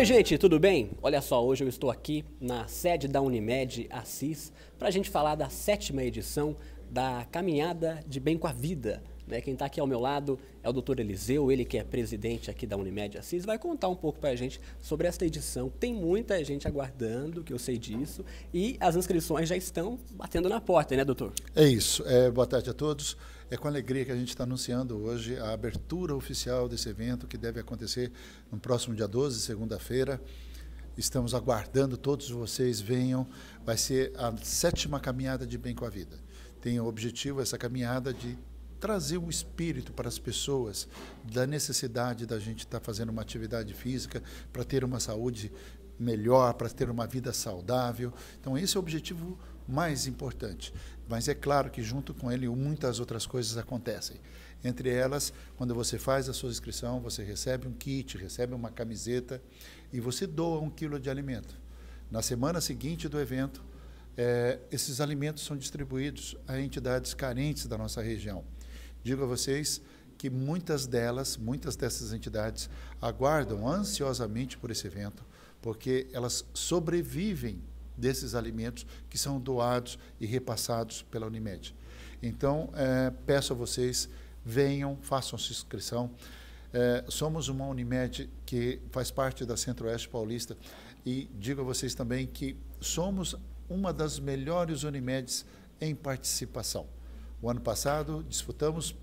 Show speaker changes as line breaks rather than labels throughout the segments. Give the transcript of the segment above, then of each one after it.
Oi, gente, tudo bem? Olha só, hoje eu estou aqui na sede da Unimed Assis para a gente falar da sétima edição da Caminhada de Bem com a Vida, né? Quem está aqui ao meu lado é o doutor Eliseu, ele que é presidente aqui da Unimed Assis, vai contar um pouco para a gente sobre esta edição. Tem muita gente aguardando, que eu sei disso, e as inscrições já estão batendo na porta, né, doutor?
É isso. É, boa tarde a todos. É com alegria que a gente está anunciando hoje a abertura oficial desse evento, que deve acontecer no próximo dia 12, segunda-feira. Estamos aguardando, todos vocês venham. Vai ser a sétima caminhada de Bem com a Vida. Tem o objetivo, essa caminhada, de trazer o espírito para as pessoas da necessidade da gente estar tá fazendo uma atividade física para ter uma saúde melhor, para ter uma vida saudável. Então, esse é o objetivo mais importante. Mas é claro que, junto com ele, muitas outras coisas acontecem. Entre elas, quando você faz a sua inscrição, você recebe um kit, recebe uma camiseta e você doa um quilo de alimento. Na semana seguinte do evento, é, esses alimentos são distribuídos a entidades carentes da nossa região. Digo a vocês que muitas delas, muitas dessas entidades, aguardam ansiosamente por esse evento, porque elas sobrevivem desses alimentos que são doados e repassados pela Unimed. Então, é, peço a vocês, venham, façam sua inscrição. É, somos uma Unimed que faz parte da Centro-Oeste Paulista e digo a vocês também que somos uma das melhores Unimedes em participação. O ano passado disputamos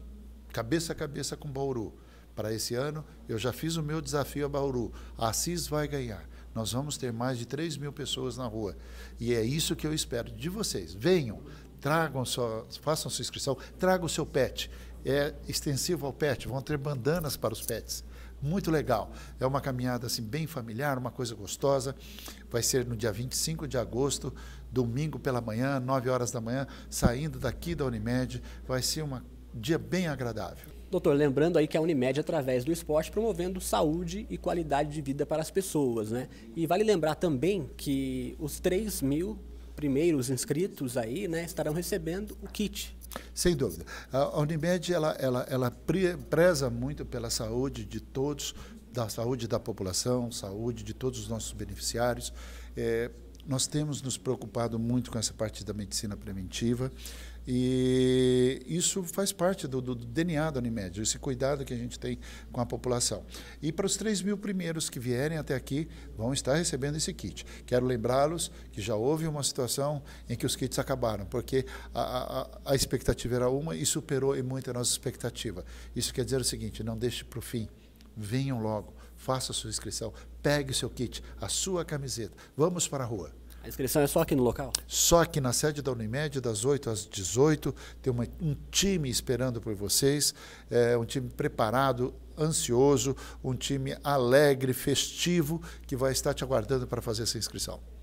cabeça a cabeça com Bauru. Para esse ano, eu já fiz o meu desafio a Bauru. A Assis vai ganhar. Nós vamos ter mais de 3 mil pessoas na rua. E é isso que eu espero de vocês. Venham, tragam sua, façam sua inscrição, tragam o seu pet. É extensivo ao pet, vão ter bandanas para os pets. Muito legal. É uma caminhada assim bem familiar, uma coisa gostosa. Vai ser no dia 25 de agosto, domingo pela manhã, 9 horas da
manhã, saindo daqui da Unimed. Vai ser um dia bem agradável. Doutor, lembrando aí que a Unimed, através do esporte, promovendo saúde e qualidade de vida para as pessoas, né? E vale lembrar também que os 3 mil primeiros inscritos aí, né, estarão recebendo o kit. Sem dúvida. A Unimed ela, ela, ela
preza muito pela saúde de todos, da saúde da população, saúde de todos os nossos beneficiários. É, nós temos nos preocupado muito com essa parte da medicina preventiva e isso faz parte do, do, do DNA da Unimed, esse cuidado que a gente tem com a população. E para os 3 mil primeiros que vierem até aqui, vão estar recebendo esse kit. Quero lembrá-los que já houve uma situação em que os kits acabaram, porque a, a, a expectativa era uma e superou em muito a nossa expectativa. Isso quer dizer o seguinte: não deixe para o fim, venham logo faça sua inscrição, pegue o seu kit, a sua camiseta, vamos para a rua. A inscrição é só aqui no local? Só aqui na sede da Unimed, das 8 às 18. Tem uma, um time esperando por vocês, é, um time preparado, ansioso, um time alegre, festivo, que vai estar te aguardando para fazer essa inscrição.